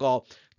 goal